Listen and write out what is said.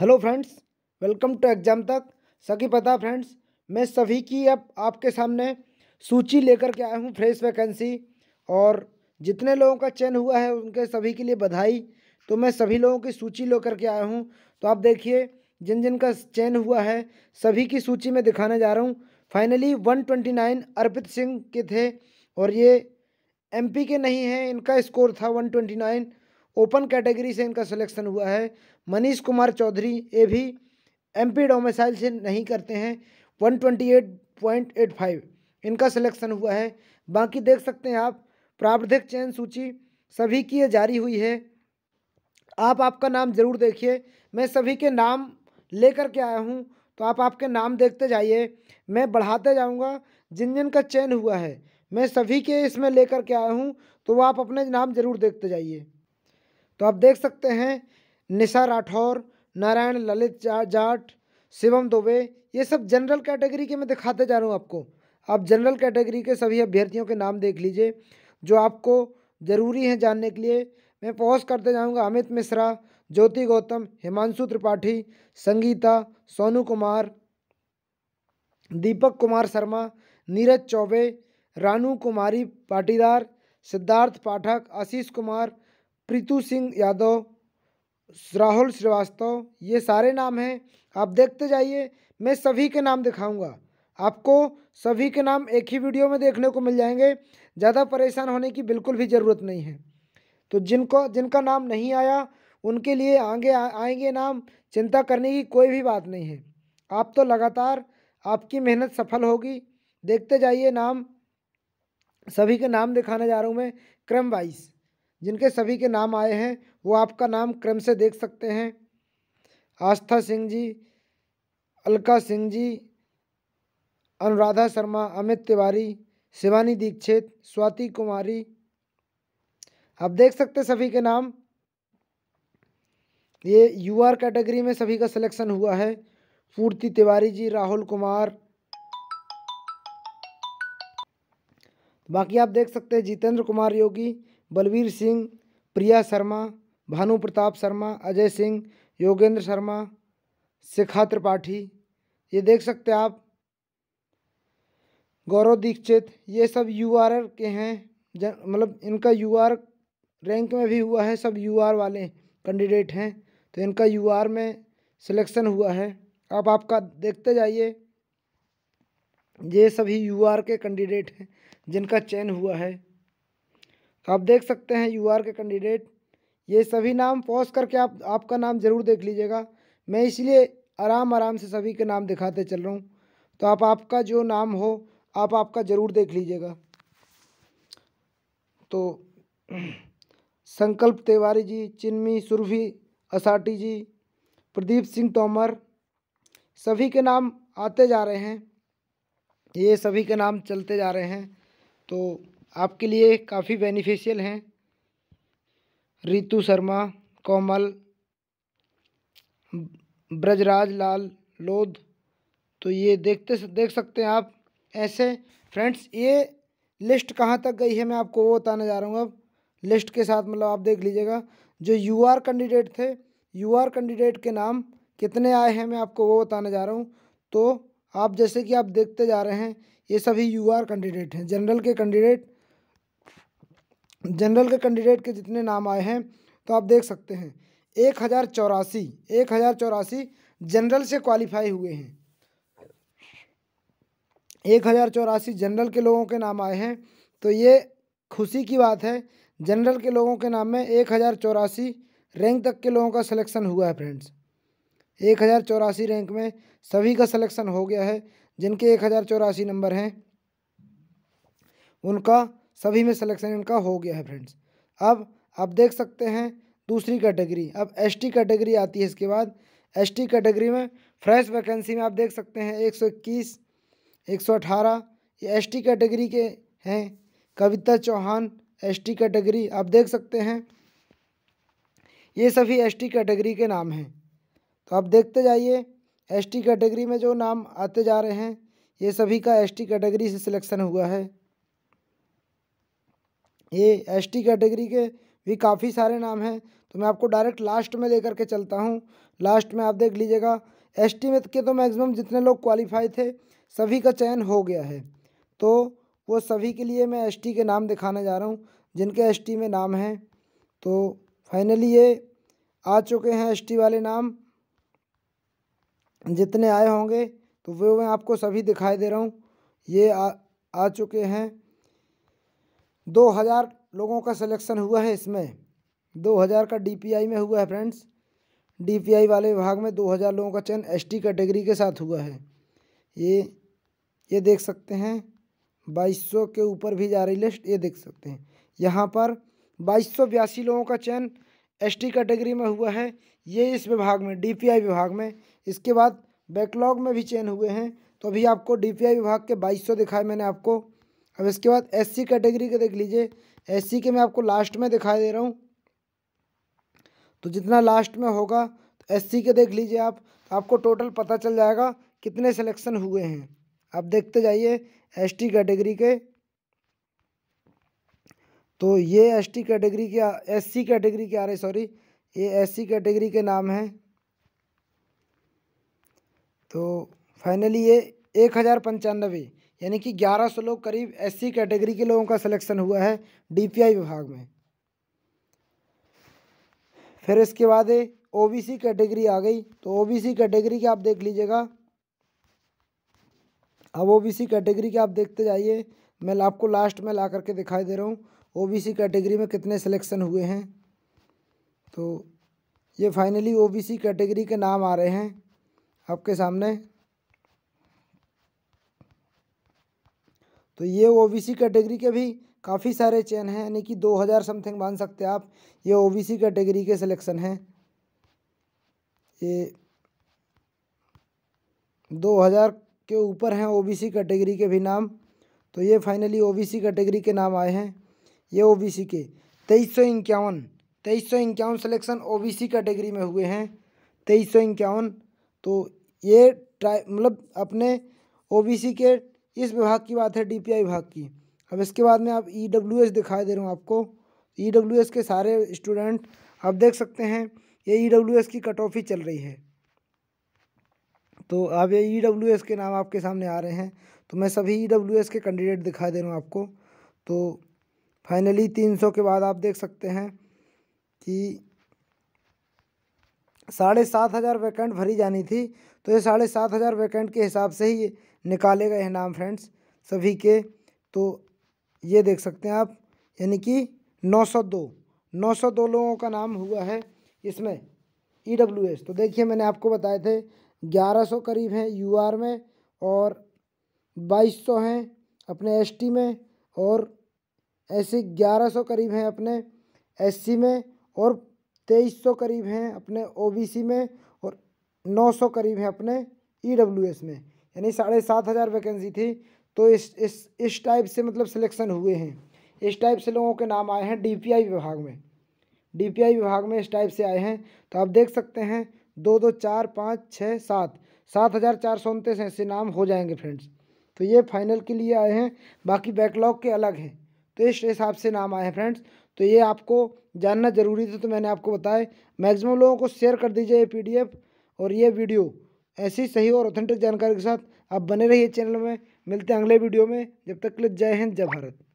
hello friends welcome to exam तक सकी पता फ्रेंड्स मैं सभी की अब आपके सामने सूची लेकर के आया हूँ फ्रेश वैकेंसी और जितने लोगों का चयन हुआ है उनके सभी के लिए बधाई तो मैं सभी लोगों की सूची लेकर के आया हूँ तो आप देखिए जिन जिन का चयन हुआ है सभी की सूची में दिखाने जा रहा हूँ finally one twenty nine Arpit Singh के थे और ये एम के नहीं हैं इनका स्कोर था one twenty nine open category से इनका सिलेक्शन हुआ है मनीष कुमार चौधरी ये भी एमपी डोमिसाइल से नहीं करते हैं one twenty eight eight point five इनका सिलेक्शन हुआ है बाकी देख सकते हैं आप प्रावधिक चयन सूची सभी की जारी हुई है आप आपका नाम ज़रूर देखिए मैं सभी के नाम लेकर के आया हूँ तो आप आपके नाम देखते जाइए मैं बढ़ाते जाऊँगा जिन जिन का चयन हुआ है मैं सभी के इसमें लेकर के आया हूँ तो आप अपने नाम ज़रूर देखते जाइए तो आप देख सकते हैं निशा राठौर नारायण ललित जा, जाट शिवम दुबे ये सब जनरल कैटेगरी के मैं दिखाते जा रहा हूँ आपको आप जनरल कैटेगरी के सभी अभ्यर्थियों के नाम देख लीजिए जो आपको ज़रूरी हैं जानने के लिए मैं पॉज करते जाऊँगा अमित मिश्रा ज्योति गौतम हिमांशु त्रिपाठी संगीता सोनू कुमार दीपक कुमार शर्मा नीरज चौबे रानू कुमारी पाटीदार सिद्धार्थ पाठक आशीष कुमार प्रीतु सिंह यादव राहुल श्रीवास्तव ये सारे नाम हैं आप देखते जाइए मैं सभी के नाम दिखाऊंगा आपको सभी के नाम एक ही वीडियो में देखने को मिल जाएंगे ज़्यादा परेशान होने की बिल्कुल भी ज़रूरत नहीं है तो जिनको जिनका नाम नहीं आया उनके लिए आगे आएंगे नाम चिंता करने की कोई भी बात नहीं है आप तो लगातार आपकी मेहनत सफल होगी देखते जाइए नाम सभी के नाम दिखाने जा रहा हूँ मैं क्रम वाइज जिनके सभी के नाम आए हैं वो आपका नाम क्रम से देख सकते हैं आस्था सिंह जी अलका सिंह जी अनुराधा शर्मा अमित तिवारी शिवानी दीक्षित स्वाति कुमारी आप देख सकते सभी के नाम ये यू आर कैटेगरी में सभी का सिलेक्शन हुआ है पूर्ति तिवारी जी राहुल कुमार बाकी आप देख सकते हैं जितेंद्र कुमार योगी बलवीर सिंह प्रिया शर्मा भानु प्रताप शर्मा अजय सिंह योगेंद्र शर्मा शिखा त्रिपाठी ये देख सकते हैं आप गौरव दीक्षित ये सब यू आर के हैं मतलब इनका यू आर रैंक में भी हुआ है सब यू आर वाले कैंडिडेट हैं तो इनका यू आर में सिलेक्शन हुआ है आप आपका देखते जाइए ये सभी यू आर के कैंडिडेट हैं जिनका चयन हुआ है तो आप देख सकते हैं यू के कैंडिडेट ये सभी नाम पॉज करके आप आपका नाम ज़रूर देख लीजिएगा मैं इसलिए आराम आराम से सभी के नाम दिखाते चल रहा हूँ तो आप आपका जो नाम हो आप आपका ज़रूर देख लीजिएगा तो संकल्प तिवारी जी चिन्मी सुरभि असाटी जी प्रदीप सिंह तोमर सभी के नाम आते जा रहे हैं ये सभी के नाम चलते जा रहे हैं तो आपके लिए काफ़ी बेनिफिशियल हैं रितु शर्मा कोमल ब्रजराज लाल लोध तो ये देखते देख सकते हैं आप ऐसे फ्रेंड्स ये लिस्ट कहाँ तक गई है मैं आपको वो बताने जा रहा हूँ अब लिस्ट के साथ मतलब आप देख लीजिएगा जो यू आर कैंडिडेट थे यू आर कैंडिडेट के नाम कितने आए हैं मैं आपको वो बताने जा रहा हूँ तो आप जैसे कि आप देखते जा रहे हैं ये सभी यू आर कैंडिडेट हैं जनरल के कैंडिडेट जनरल के कैंडिडेट के जितने नाम आए हैं तो आप देख सकते हैं एक हज़ार चौरासी एक हज़ार चौरासी जनरल से क्वालिफाई हुए हैं एक हज़ार चौरासी जनरल के लोगों के नाम आए हैं तो ये खुशी की बात है जनरल के लोगों के नाम में एक हज़ार चौरासी रैंक तक के लोगों का सिलेक्शन हुआ है फ्रेंड्स एक हज़ार चौरासी रैंक में सभी का सिलेक्शन हो गया है जिनके एक हज़ार चौरासी नंबर हैं उनका सभी में सिलेक्शन इनका हो गया है फ्रेंड्स अब आप देख सकते हैं दूसरी कैटेगरी अब एसटी कैटेगरी आती है इसके बाद एसटी कैटेगरी में फ्रेश वैकेंसी में आप देख सकते हैं एक सौ इक्कीस एक सौ अठारह ये एसटी कैटेगरी के हैं कविता चौहान एसटी कैटेगरी आप देख सकते हैं ये सभी एसटी कैटेगरी के नाम हैं तो आप देखते जाइए एसटी कैटेगरी में जो नाम आते जा रहे हैं ये सभी का एस कैटेगरी से सिलेक्शन हुआ है ये एसटी कैटेगरी के भी काफ़ी सारे नाम हैं तो मैं आपको डायरेक्ट लास्ट में लेकर के चलता हूँ लास्ट में आप देख लीजिएगा एसटी में के तो मैक्सिमम जितने लोग क्वालिफाई थे सभी का चयन हो गया है तो वो सभी के लिए मैं एसटी के नाम दिखाने जा रहा हूँ जिनके टी में नाम हैं तो फाइनली ये आ चुके हैं टी वाले नाम जितने आए होंगे तो वो मैं आपको सभी दिखाई दे रहा हूँ ये आ, आ चुके हैं दो हज़ार लोगों का सिलेक्शन हुआ है इसमें दो हज़ार का डीपीआई में हुआ है फ्रेंड्स डीपीआई वाले विभाग में दो हज़ार लोगों का चयन एसटी कैटेगरी के साथ हुआ है ये ये देख सकते हैं बाईस सौ के ऊपर भी जा रही लिस्ट ये देख सकते हैं यहाँ पर बाईस सौ बयासी लोगों का चयन एसटी कैटेगरी में हुआ है ये इस विभाग में डीपीआई विभाग में इसके बाद बैकलॉग में भी चयन हुए हैं तो अभी आपको डीपीआई विभाग के बाईस सौ दिखाए मैंने आपको अब इसके बाद एससी कैटेगरी के देख लीजिए एससी के मैं आपको लास्ट में दिखाई दे रहा हूँ तो जितना लास्ट में होगा तो एससी के देख लीजिए आप तो आपको टोटल पता चल जाएगा कितने सिलेक्शन हुए हैं आप देखते जाइए एसटी कैटेगरी के तो ये एसटी कैटेगरी के एससी कैटेगरी के आ रहे सॉरी ये एससी कैटेगरी के नाम हैं तो फाइनली ये एक हज़ार पंचानबे यानी कि 1100 लोग करीब एससी कैटेगरी के लोगों का सिलेक्शन हुआ है डीपीआई विभाग में फिर इसके बाद ओबीसी कैटेगरी आ गई तो ओबीसी कैटेगरी के आप देख लीजिएगा अब ओबीसी कैटेगरी के आप देखते जाइए मैं आपको लास्ट में ला करके दिखाई दे रहा हूँ ओबीसी कैटेगरी में कितने सिलेक्शन हुए हैं तो ये फाइनली ओबीसी कैटेगरी के नाम आ रहे हैं आपके सामने तो ये ओबीसी कैटेगरी के भी काफ़ी सारे चयन हैं यानी कि 2000 समथिंग मान सकते हैं आप ये ओबीसी कैटेगरी के सिलेक्शन हैं ये 2000 के ऊपर हैं ओबीसी कैटेगरी के भी नाम तो ये फाइनली ओबीसी कैटेगरी के नाम आए हैं ये ओबीसी के तेईस सौ इक्यावन तेईस सौ इक्यावन सलेक्शन ओ कैटेगरी में हुए हैं तेईस सौ इक्यावन तो ये ट्राई मतलब अपने ओबीसी के इस विभाग की बात है डीपीआई विभाग की अब इसके बाद में आप ई डब्ल्यू एस दिखाई दे रहा हूँ आपको ई डब्ल्यू एस के सारे स्टूडेंट आप देख सकते हैं ये ई डब्ल्यू एस की कट ऑफ ही चल रही है तो अब ये ई डब्ल्यू एस के नाम आपके सामने आ रहे हैं तो मैं सभी ई डब्ल्यू एस के कैंडिडेट दिखा दे रहा हूँ आपको तो फाइनली तीन सौ के बाद आप देख सकते हैं कि साढ़े सात हज़ार वैकेंट भरी जानी थी तो ये साढ़े सात हज़ार वैकेंट के हिसाब से ही निकाले गए हैं नाम फ्रेंड्स सभी के तो ये देख सकते हैं आप यानी कि नौ सौ दो नौ सौ दो लोगों का नाम हुआ है इसमें ई डब्ल्यू एस तो देखिए मैंने आपको बताए थे ग्यारह सौ करीब हैं यू आर में और बाईस सौ हैं अपने एस टी में और ऐसे ग्यारह सौ करीब हैं अपने एस सी में और तेईस सौ करीब हैं अपने ओबीसी में और नौ सौ करीब हैं अपने ईडब्ल्यूएस e में यानी साढ़े सात हज़ार वैकेंसी थी तो इस इस इस टाइप से मतलब सिलेक्शन हुए हैं इस टाइप से लोगों के नाम आए हैं डीपीआई विभाग में डीपीआई विभाग में इस टाइप से आए हैं तो आप देख सकते हैं दो दो चार पाँच छः सात सात हज़ार चार सौ उनतीस ऐसे नाम हो जाएंगे फ्रेंड्स तो ये फाइनल के लिए आए हैं बाकी बैकलॉग के अलग हैं तो इस हिसाब से नाम आए हैं फ्रेंड्स तो ये आपको जानना ज़रूरी था तो मैंने आपको बताया मैक्सिमम लोगों को शेयर कर दीजिए ये पीडीएफ और ये वीडियो ऐसी सही और ऑथेंटिक जानकारी के साथ आप बने रहिए चैनल में मिलते हैं अगले वीडियो में जब तक के लिए जय हिंद जय भारत